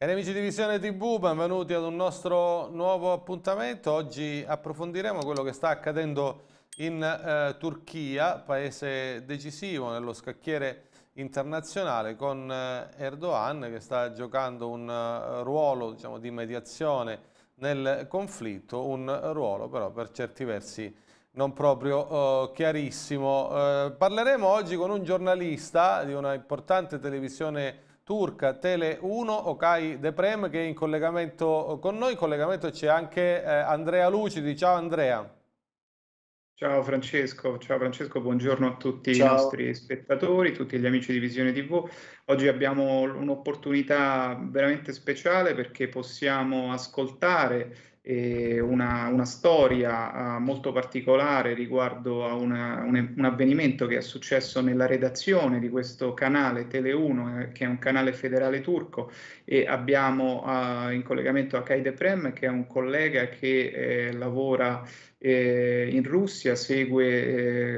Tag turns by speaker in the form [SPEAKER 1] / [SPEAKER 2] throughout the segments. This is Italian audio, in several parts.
[SPEAKER 1] Cari amici di Visione TV, benvenuti ad un nostro nuovo appuntamento. Oggi approfondiremo quello che sta accadendo in eh, Turchia, paese decisivo nello scacchiere internazionale, con eh, Erdogan che sta giocando un uh, ruolo diciamo, di mediazione nel conflitto, un ruolo però per certi versi non proprio uh, chiarissimo. Uh, parleremo oggi con un giornalista di una importante televisione Turk, Tele 1, Okai Deprem che è in collegamento con noi. In collegamento c'è anche eh, Andrea Lucidi. Ciao Andrea.
[SPEAKER 2] Ciao Francesco, ciao Francesco, buongiorno a tutti ciao. i nostri spettatori, tutti gli amici di Visione TV. Oggi abbiamo un'opportunità veramente speciale perché possiamo ascoltare una, una, storia ah, molto particolare riguardo a una, un, un, avvenimento che è successo nella redazione di questo canale Tele1, eh, che è un canale federale turco, e abbiamo uh, in collegamento Akaide Prem, che è un collega che eh, lavora eh, in Russia, segue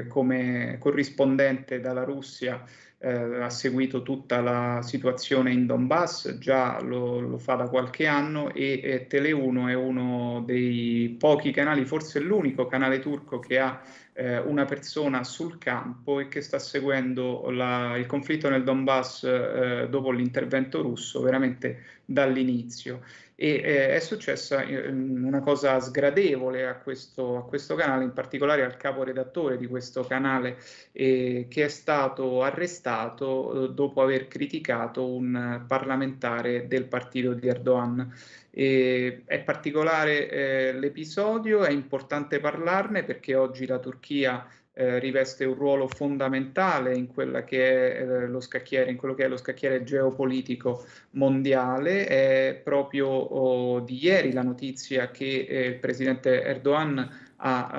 [SPEAKER 2] eh, come corrispondente dalla Russia eh, ha seguito tutta la situazione in Donbass, già lo, lo fa da qualche anno e, e eh, Tele1 è uno dei pochi canali, forse l'unico canale turco che ha eh, una persona sul campo e che sta seguendo la, il conflitto nel Donbass eh, dopo l'intervento russo veramente dall'inizio. E eh, è successa eh, una cosa sgradevole a questo, a questo, canale, in particolare al caporedattore di questo canale, eh, che è stato arrestato eh, dopo aver criticato un parlamentare del partito di Erdogan. E è particolare eh, l'episodio, è importante parlarne perché oggi la Turchia eh, riveste un ruolo fondamentale in, quella che è, eh, lo scacchiere, in quello che è lo scacchiere geopolitico mondiale. È proprio oh, di ieri la notizia che eh, il presidente Erdogan ha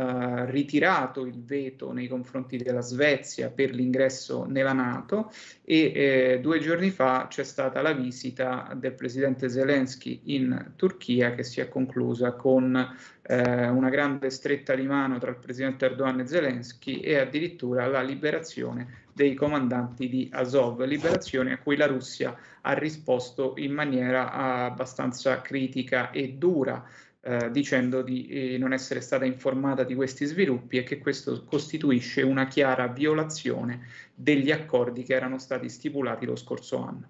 [SPEAKER 2] eh, ritirato il veto nei confronti della Svezia per l'ingresso nella Nato e eh, due giorni fa c'è stata la visita del presidente Zelensky in Turchia che si è conclusa con eh, una grande stretta di mano tra il presidente Erdogan e Zelensky e addirittura la liberazione dei comandanti di Azov, liberazione a cui la Russia ha risposto in maniera eh, abbastanza critica e dura. Eh, dicendo di eh, non essere stata informata di questi sviluppi e che questo costituisce una chiara violazione degli accordi che erano stati stipulati lo scorso anno.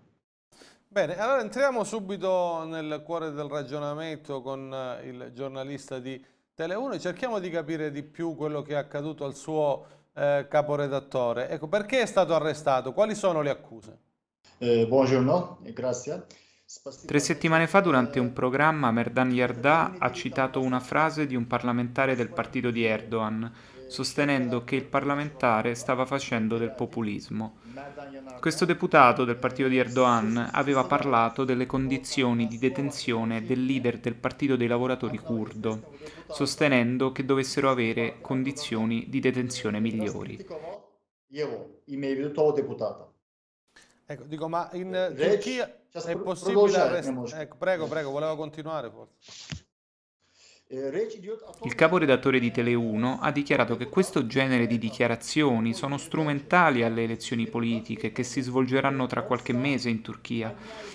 [SPEAKER 1] Bene, allora entriamo subito nel cuore del ragionamento con eh, il giornalista di Tele1 e cerchiamo di capire di più quello che è accaduto al suo eh, caporedattore. Ecco, perché è stato arrestato? Quali sono le accuse?
[SPEAKER 3] Eh, buongiorno, grazie.
[SPEAKER 2] Tre settimane fa durante un programma Merdan Yardà ha citato una frase di un parlamentare del partito di Erdogan, sostenendo che il parlamentare stava facendo del populismo. Questo deputato del partito di Erdogan aveva parlato delle condizioni di detenzione del leader del partito dei lavoratori curdo, sostenendo che dovessero avere condizioni di detenzione migliori.
[SPEAKER 1] Ecco, dico, ma in eh, Turchia è possibile arrestare... Ecco, prego, prego, volevo continuare forse. Eh, Il
[SPEAKER 2] caporedattore di Tele1 ha dichiarato che questo genere di dichiarazioni sono strumentali alle elezioni politiche che si svolgeranno tra qualche mese in Turchia,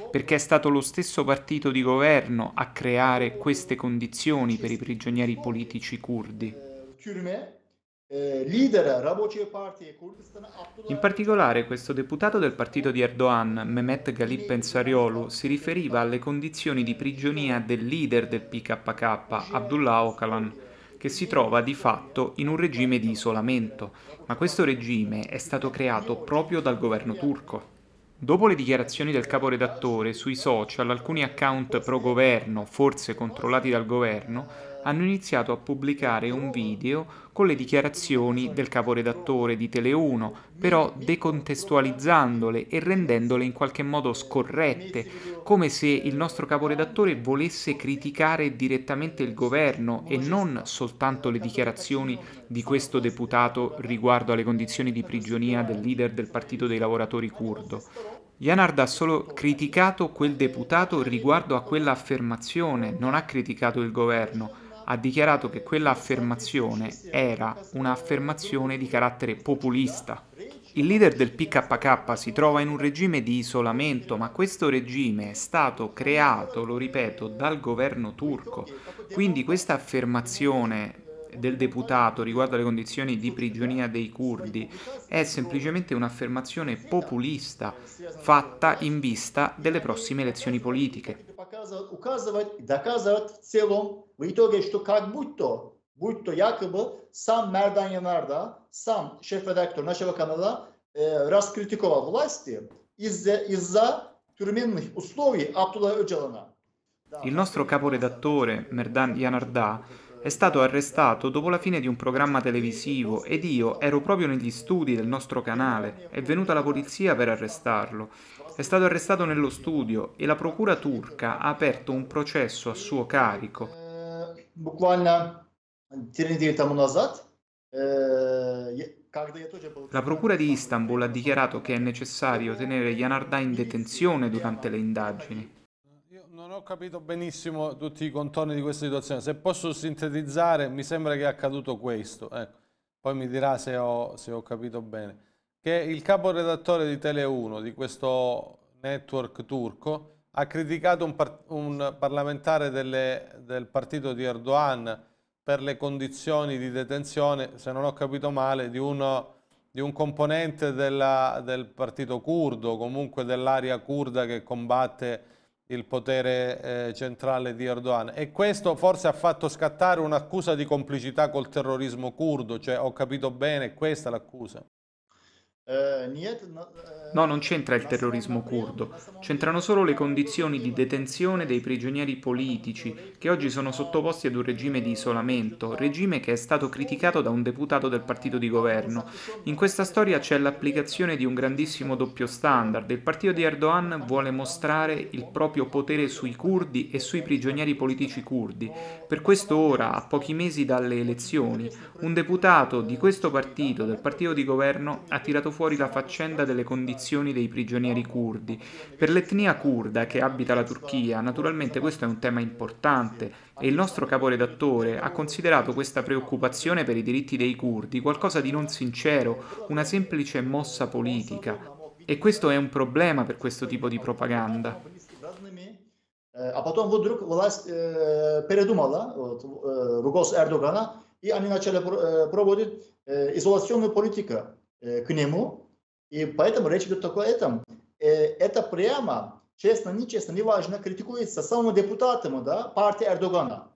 [SPEAKER 2] perché è stato lo stesso partito di governo a creare queste condizioni per i prigionieri politici curdi. Eh, in particolare questo deputato del partito di Erdogan, Mehmet Galip Pensariolu, si riferiva alle condizioni di prigionia del leader del PKK, Abdullah Öcalan, che si trova di fatto in un regime di isolamento, ma questo regime è stato creato proprio dal governo turco. Dopo le dichiarazioni del caporedattore sui social, alcuni account pro governo, forse controllati dal governo, hanno iniziato a pubblicare un video con le dichiarazioni del caporedattore di Tele1, però decontestualizzandole e rendendole in qualche modo scorrette, come se il nostro caporedattore volesse criticare direttamente il governo e non soltanto le dichiarazioni di questo deputato riguardo alle condizioni di prigionia del leader del Partito dei Lavoratori curdo. Janard ha solo criticato quel deputato riguardo a quella affermazione, non ha criticato il governo ha dichiarato che quella affermazione era un'affermazione di carattere populista. Il leader del PKK si trova in un regime di isolamento, ma questo regime è stato creato, lo ripeto, dal governo turco. Quindi questa affermazione del deputato riguardo alle condizioni di prigionia dei curdi è semplicemente un'affermazione populista fatta in vista delle prossime elezioni politiche.
[SPEAKER 3] указывает, указывает, доказывает в целом, в итоге, что как будь то, будь то якобы сам Мердан Янарда, сам шеф-редактор нашего канала э, раскритиковал власти из-за из тюремных условий Абдулла Öcalan'a.
[SPEAKER 2] Il nostro caporedattore, Merdan Yanardà, È stato arrestato dopo la fine di un programma televisivo ed io ero proprio negli studi del nostro canale. È venuta la polizia per arrestarlo. È stato arrestato nello studio e la procura turca ha aperto un processo a suo carico. Eh,
[SPEAKER 1] eh,
[SPEAKER 2] la procura di Istanbul ha dichiarato che è necessario tenere Yanardağ in detenzione durante le indagini
[SPEAKER 1] ho capito benissimo tutti i contorni di questa situazione. Se posso sintetizzare, mi sembra che è accaduto questo. Ecco. Poi mi dirà se ho, se ho capito bene. Che il caporedattore di Tele1, di questo network turco, ha criticato un, par un parlamentare delle, del partito di Erdogan per le condizioni di detenzione, se non ho capito male, di, uno, di un componente della, del partito curdo, comunque dell'area curda che combatte il potere eh, centrale di Erdogan e questo forse ha fatto scattare un'accusa di complicità col terrorismo curdo, cioè ho capito bene, questa è l'accusa.
[SPEAKER 3] Eh, eh,
[SPEAKER 1] no, non
[SPEAKER 2] c'entra il terrorismo curdo, c'entrano solo le condizioni di detenzione dei prigionieri politici che oggi sono sottoposti ad un regime di isolamento, regime che è stato criticato da un deputato del partito di governo. In questa storia c'è l'applicazione di un grandissimo doppio standard. Il partito di Erdogan vuole mostrare il proprio potere sui curdi e sui prigionieri politici curdi. Per questo ora, a pochi mesi dalle elezioni, un deputato di questo partito, del partito di governo, ha tirato fuori fuori la faccenda delle condizioni dei prigionieri curdi. Per l'etnia curda che abita la Turchia, naturalmente questo è un tema importante e il nostro caporedattore ha considerato questa preoccupazione per i diritti dei curdi qualcosa di non sincero, una semplice mossa politica. E questo è un problema per questo tipo di propaganda.
[SPEAKER 3] А потом вдруг власть э, передумала, вот, э, руководство Эрдогана, и они начали э, проводить э, изоляционную политику. Э, к нему. И поэтому речь идет только о этом. Э, это прямо, честно, нечестно, неважно, критикуется самым депутатом да,
[SPEAKER 1] партии Эрдогана.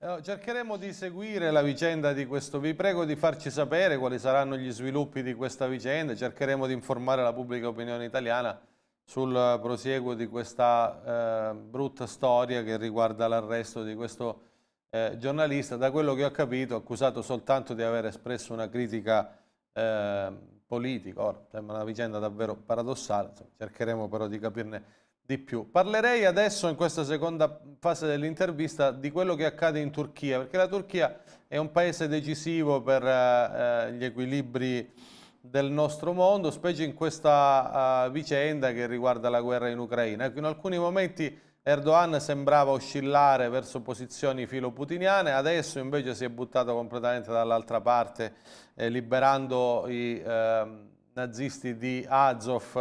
[SPEAKER 1] Э, cercheremo di seguire la vicenda di questo, vi prego di farci sapere quali saranno gli sviluppi di questa vicenda, cercheremo di informare la pubblica opinione italiana sul prosieguo di questa eh, brutta storia che riguarda l'arresto di questo eh, giornalista, da quello che ho capito accusato soltanto di aver espresso una critica eh, politico, ora sembra una vicenda davvero paradossale, insomma, cercheremo però di capirne di più. Parlerei adesso in questa seconda fase dell'intervista di quello che accade in Turchia, perché la Turchia è un paese decisivo per eh, gli equilibri del nostro mondo, specie in questa uh, vicenda che riguarda la guerra in Ucraina. Ecco, in alcuni momenti Erdogan sembrava oscillare verso posizioni filoputiniane, adesso invece si è buttato completamente dall'altra parte, eh, liberando i eh, nazisti di Azov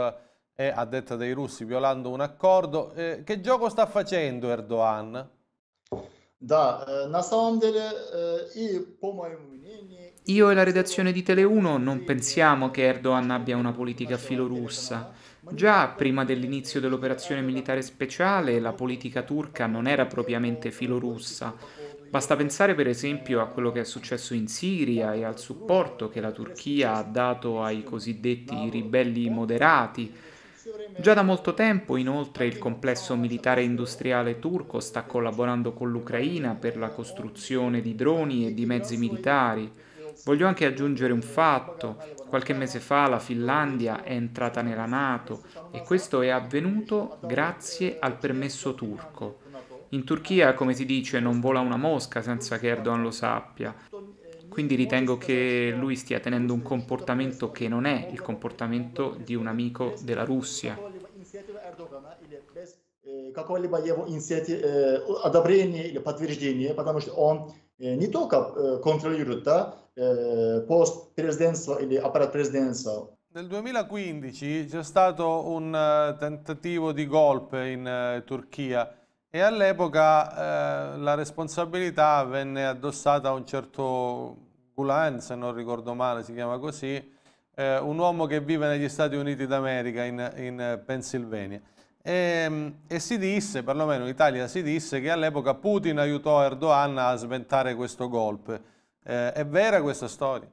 [SPEAKER 1] e eh, a detta dei russi violando un accordo. Eh, che gioco sta facendo Erdogan?
[SPEAKER 3] Eh, eh,
[SPEAKER 1] Io e
[SPEAKER 2] la redazione di Tele1 non pensiamo che Erdogan abbia una politica filorussa. Già prima dell'inizio dell'operazione militare speciale la politica turca non era propriamente filorussa. Basta pensare per esempio a quello che è successo in Siria e al supporto che la Turchia ha dato ai cosiddetti ribelli moderati. Già da molto tempo inoltre il complesso militare industriale turco sta collaborando con l'Ucraina per la costruzione di droni e di mezzi militari. Voglio anche aggiungere un fatto. Qualche mese fa la Finlandia è entrata nella Nato e questo è avvenuto grazie al permesso turco. In Turchia, come si dice, non vola una mosca senza che Erdogan lo sappia. Quindi ritengo che lui stia tenendo un comportamento che non è il comportamento di un amico della Russia.
[SPEAKER 3] Э, какого-либо его инициатив, э, одобрения или подтверждения, потому что он э, не только контролирует да, пост президентства или аппарат президентства.
[SPEAKER 1] Nel 2015 c'è stato un tentativo di golpe in Turchia e all'epoca eh, la responsabilità venne addossata a un certo Gulen, se non ricordo male si chiama così, eh, un uomo che vive negli Stati Uniti d'America, in, in Pennsylvania. E, ehm, e, si disse, perlomeno in Italia si disse, che all'epoca Putin aiutò Erdogan a sventare questo golpe. Eh, è vera questa storia?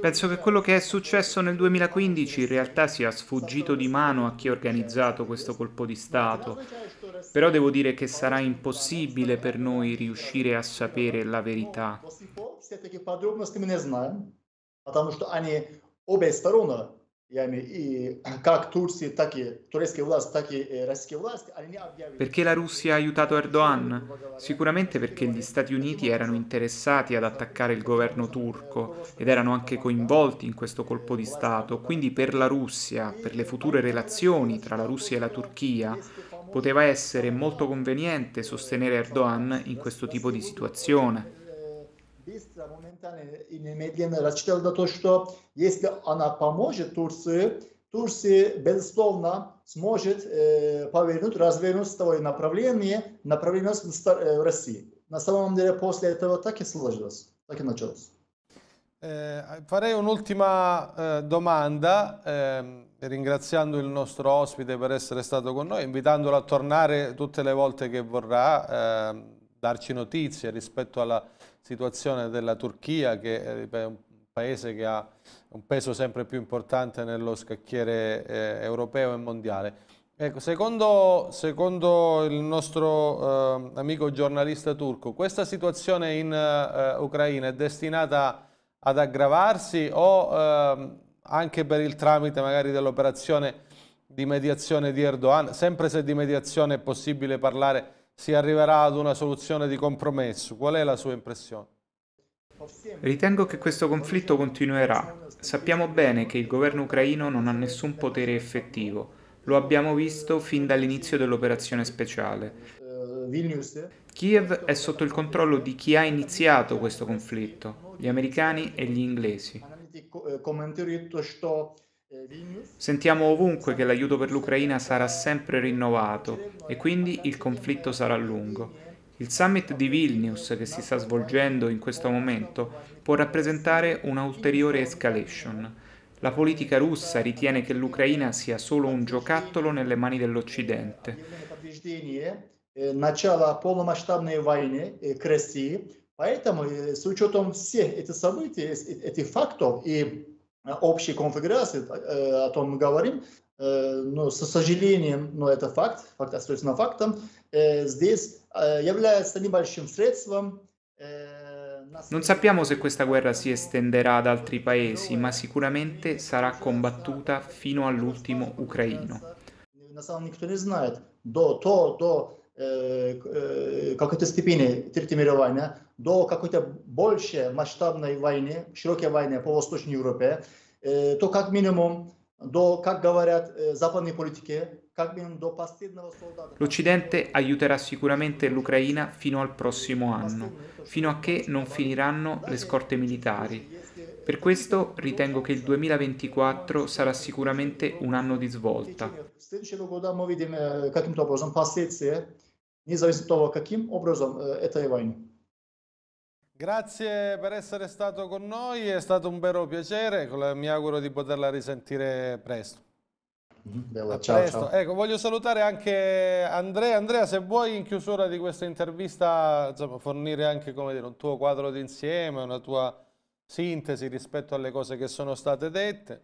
[SPEAKER 1] Penso che quello che è successo nel 2015
[SPEAKER 2] in realtà sia sfuggito di mano a chi ha organizzato questo colpo di Stato, però devo dire che sarà impossibile per noi riuscire a sapere la verità.
[SPEAKER 3] Perché non Потому что они, обе стороны, Yani i, как Турции, так и турецкие власти, так
[SPEAKER 2] Perché la Russia ha aiutato Erdogan? Sicuramente perché gli Stati Uniti erano interessati ad attaccare il governo turco ed erano anche coinvolti in questo colpo di Stato, quindi per la Russia, per le future relazioni tra la Russia e la Turchia, poteva essere molto conveniente sostenere Erdogan in questo tipo di situazione
[SPEAKER 3] быстро, моментально и немедленно рассчитал то, что если она поможет Турции, Турция, безусловно, сможет э, повернуть, развернуть свое направление, направление в э, России. На самом деле после этого так и сложилось, так и началось.
[SPEAKER 1] Eh, farei un'ultima eh, domanda, eh, ringraziando il nostro ospite per essere stato con noi, invitandolo a tornare tutte le volte che vorrà, darci notizie rispetto alla situazione della Turchia che eh, è un paese che ha un peso sempre più importante nello scacchiere eh, europeo e mondiale. Ecco, secondo, secondo, il nostro eh, amico giornalista turco, questa situazione in eh, Ucraina è destinata ad aggravarsi o eh, anche per il tramite magari dell'operazione di mediazione di Erdogan, sempre se di mediazione è possibile parlare, si arriverà ad una soluzione di compromesso. Qual è la sua impressione?
[SPEAKER 2] Ritengo che questo conflitto continuerà. Sappiamo bene che il governo ucraino non ha nessun potere effettivo. Lo abbiamo visto fin dall'inizio dell'operazione speciale. Kiev è sotto il controllo di chi ha iniziato questo conflitto, gli americani e gli inglesi. Sentiamo ovunque che l'aiuto per l'Ucraina sarà sempre rinnovato e quindi il conflitto sarà lungo. Il summit di Vilnius che si sta svolgendo in questo momento può rappresentare un'ulteriore escalation. La politica russa ritiene che l'Ucraina sia solo un giocattolo nelle mani dell'Occidente.
[SPEAKER 3] начала полномасштабной войны э, к России. Поэтому э, с учетом всех этих событий, э, этих фактов и общей конфигурации, о том мы говорим, но, со сожалением, но это факт, факт остается на фактом, здесь является небольшим средством
[SPEAKER 2] Non sappiamo se questa guerra si estenderà ad altri paesi, ma sicuramente sarà combattuta fino all'ultimo ucraino.
[SPEAKER 3] На самом деле никто не знает, до, то, до какой-то степени третьемирования до какой-то большей масштабной войны, широкой войны по Восточной Европе, то как минимум до, как говорят западные политики, как минимум до последнего солдата.
[SPEAKER 2] L'Occidente aiuterà sicuramente l'Ucraina fino al prossimo anno, fino a che non finiranno le scorte militari. Per questo ritengo che il 2024 sarà sicuramente un anno di svolta
[SPEAKER 3] независимо от того, каким образом э, этой войны.
[SPEAKER 1] Grazie per essere stato con noi, è stato un vero piacere, mi auguro di poterla risentire presto. Mhm, bella, ciao, presto. Ciao. Ecco, voglio salutare anche Andrea. Andrea, se vuoi in chiusura di questa intervista insomma, fornire anche dire, un tuo quadro d'insieme, una tua sintesi rispetto alle cose che sono state dette.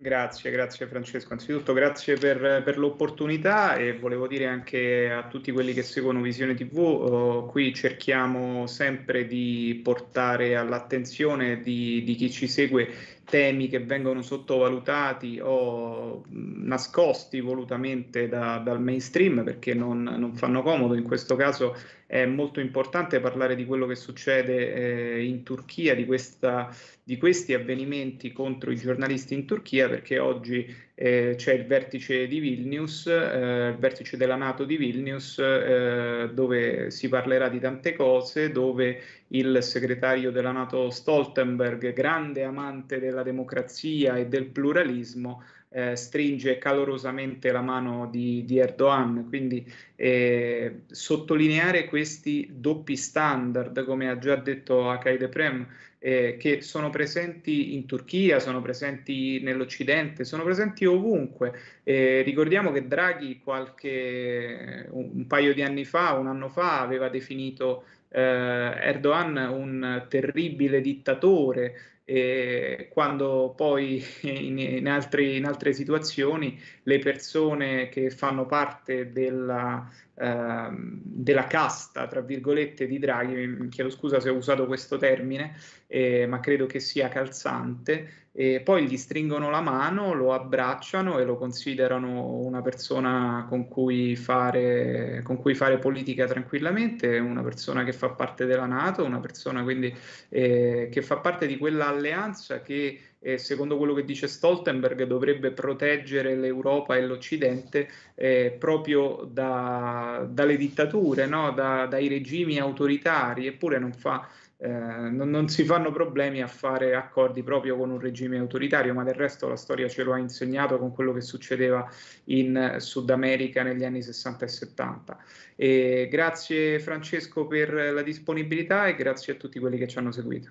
[SPEAKER 2] Grazie, grazie Francesco. Anzitutto grazie per, per, l'opportunità e volevo dire anche a tutti quelli che seguono Visione TV, oh, qui cerchiamo sempre di portare all'attenzione di, di chi ci segue temi che vengono sottovalutati o nascosti volutamente da, dal mainstream perché non, non, fanno comodo. In questo caso è molto importante parlare di quello che succede eh, in Turchia, di, questa, di questi avvenimenti contro i giornalisti in Turchia perché oggi eh, c'è il vertice di Vilnius, eh, il vertice della Nato di Vilnius, eh, dove si parlerà di tante cose, dove il segretario della Nato Stoltenberg, grande amante della democrazia e del pluralismo, eh, stringe calorosamente la mano di, di Erdogan. Quindi eh, sottolineare questi doppi standard, come ha già detto Akai Deprem, eh, che sono presenti in Turchia, sono presenti nell'Occidente, sono presenti ovunque. Eh, ricordiamo che Draghi qualche, un, un, paio di anni fa, un anno fa, aveva definito eh, Erdogan un terribile dittatore eh, quando poi in, in, altri, in, altre situazioni le persone che fanno parte della, eh, della casta, tra virgolette, di Draghi, mi chiedo scusa se ho usato questo termine, eh, ma credo che sia calzante, e poi gli stringono la mano, lo abbracciano e lo considerano una persona con cui fare, con cui fare politica tranquillamente, una persona che fa parte della Nato, una persona quindi eh, che fa parte di quell'alleanza che eh, secondo quello che dice Stoltenberg dovrebbe proteggere l'Europa e l'Occidente eh, proprio da, dalle dittature, no? da, dai regimi autoritari, eppure non fa eh, non, non, si fanno problemi a fare accordi proprio con un regime autoritario, ma del resto la storia ce lo ha insegnato con quello che succedeva in Sud America negli anni 60 e 70. E grazie Francesco per la disponibilità e grazie a tutti quelli che ci hanno seguito.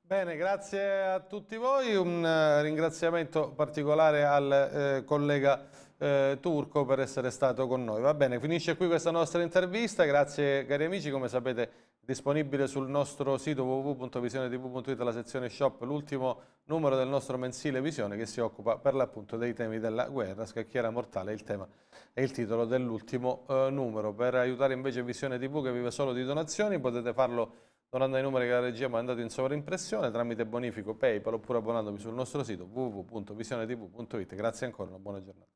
[SPEAKER 1] Bene, grazie a tutti voi, un eh, ringraziamento particolare al eh, collega eh, Turco per essere stato con noi. Va bene, finisce qui questa nostra intervista, grazie cari amici, come sapete disponibile sul nostro sito www.visionetv.it la sezione shop l'ultimo numero del nostro mensile Visione che si occupa per l'appunto dei temi della guerra, scacchiera mortale il tema è il titolo dell'ultimo eh, numero. Per aiutare invece Visione TV che vive solo di donazioni potete farlo donando ai numeri che la regia ha mandato in sovraimpressione tramite bonifico PayPal oppure abbonandovi sul nostro sito www.visionetv.it. Grazie ancora, una buona giornata.